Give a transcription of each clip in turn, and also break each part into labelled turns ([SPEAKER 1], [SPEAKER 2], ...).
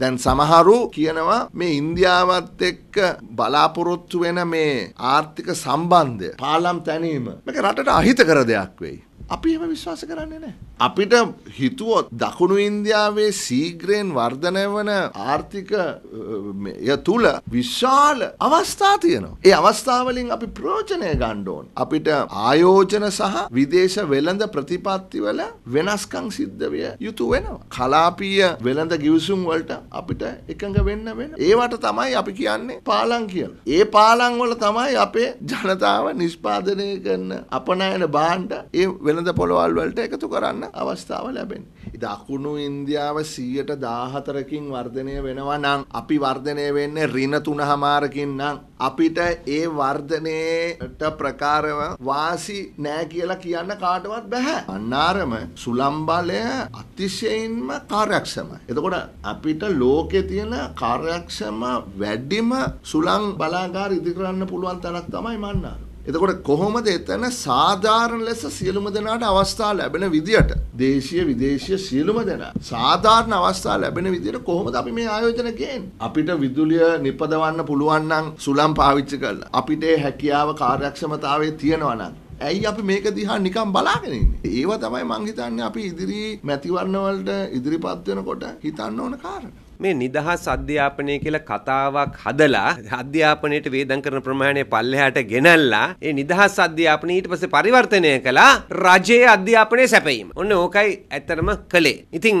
[SPEAKER 1] දැන් සමහරු කියනවා මේ ඉන්දියාවත් එක්ක බලාපොරොත්තු වෙන මේ ආර්ථික සම්බන්ධය පාලම් තැනීම මේක රටට අහිතකර දෙයක් වෙයි. අපි එහෙම විශ්වාස කරන්නේ නෑ. අපිට හිතුවොත් දකුණු ඉන්දියාවේ සීග්‍රයෙන් වර්ධනය වන ආර්ථික ය තුළ විශාල අවස්ථා තියනවා. ඒ අවස්ථාවලින් අපි ප්‍රෝජනය ගණ්ඩෝන්. අපිට ආයෝජන සහ විදේශ වෙළඳ ප්‍රතිපත්තිවල වෙනස්කං සිද්ධවිය යුතු වෙනවා. කලාපීය වෙළඳ ගිවිසුම් වලට අපිට එකඟ වෙන්න වෙන. ඒවට තමයි අපි කියන්නේ පාලං කියල. ඒ පාලංවල තමයි අපේ ජනතාව නිෂ්පාදනය කරන්න අපනයන බාන්්ඩ ඒ වෙළ වෙළඳ පොළොවල්වලට එකතු කරන්න අවස්ථාව ලැබෙන්. දකුණු ඉන්දියාව සීයට දාහතරකින් වර්ධනය වෙනවා නං අපි වර්ධනය වෙන්න රින තුන හමාරකින් නම්. අපිට ඒ වර්ධනයට ප්‍රකාරව වාසි නෑ කියලා කියන්න කාටවත් බැහැ. අන්නාරම සුලම්බලය අතිශයන්ම කාර්යක්ෂම. එතකොට අපිට ලෝකෙ තියෙන කාර්යක්ෂම වැඩිම සුලං බලාගාර ඉදිකරන්න පුළුවන් තැනක් තමයි මන්නාර. එතකොට කොහොමද එතන සාධාරණ ලෙස සියලුම දෙනාට අවස්ථා ලැබෙන විදියට දේශීය විදේශීය සියලුම දෙනා සාධාරණ අවස්ථා ලැබෙන විදියට කොහොමද අපි මේ ආයෝජන ගේන්නේ? අපිට විදුලිය නිපදවන්න පුළුවන් නම් සුළම් පාවිච්චි කරලා අපිට හැකියාව කාර්යක්ෂමතාවයේ තියනවා නම් ඇයි අපි මේක දිහා නිකම් බලාගෙන ඉන්නේ? ඒව තමයි මං හිතන්නේ අපි ඉදිරි මැතිවරණ වලට ඉදිරිපත් වෙනකොට හිතන්න ඕන කාරණා.
[SPEAKER 2] මේ නිදහස් අධ්‍යාපනය කියලා කතාවක් හදලා අධ්‍යාපනයේ වේදම් කරන ප්‍රමාණය පල්ලෙහාට ගෙනල්ලා ඒ නිදහස් අධ්‍යාපනය ඊට පස්සේ පරිවර්තනය කළා රජයේ අධ්‍යාපනයේ සැපයීම. ඔන්න ඕකයි ඇත්තටම කළේ. ඉතින්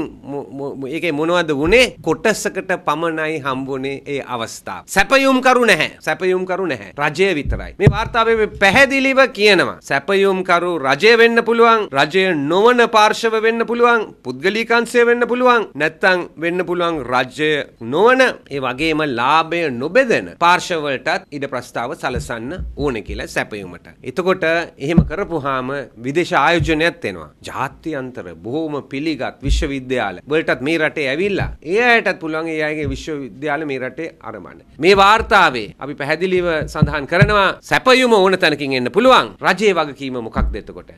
[SPEAKER 2] මේකේ මොනවද වුනේ? කොටසකට පමණයි හම්බුනේ ඒ අවස්ථාව. සැපයුම් කරු නැහැ. සැපයුම් කරු නැහැ. රජය විතරයි. මේ වார்த்தාවේ මේ පැහැදිලිව කියනවා. සැපයුම් කරු රජය වෙන්න පුළුවන්. රජය නොවන පාර්ශව වෙන්න පුළුවන්. පුද්ගලිකංශය වෙන්න පුළුවන්. නැත්තම් වෙන්න පුළුවන් රජ රාජ්‍ය නොවන ඒ වගේම ලාභය නොබෙදෙන පාර්ශවලටත් ඉඩ ප්‍රස්ථාව සලසන්න ඕන කියලා සැපයුමට. එතකොට එහෙම කරපුහාම විදේශ ආයෝජනයක් එනවා. ජාත්‍යන්තර බොහෝම පිළිගත් විශ්වවිද්‍යාල වලටත් මේ රටේ ඇවිල්ලා ඒ අයටත් පුළුවන් ඒ අයගේ විශ්වවිද්‍යාල මේ රටේ අරඹන්න. මේ වාර්තාවේ අපි පැහැදිලිව සඳහන් කරනවා සැපයුම ඕන තැනකින් එන්න පුළුවන්. රජයේ වගකීම මොකක්ද එතකොට?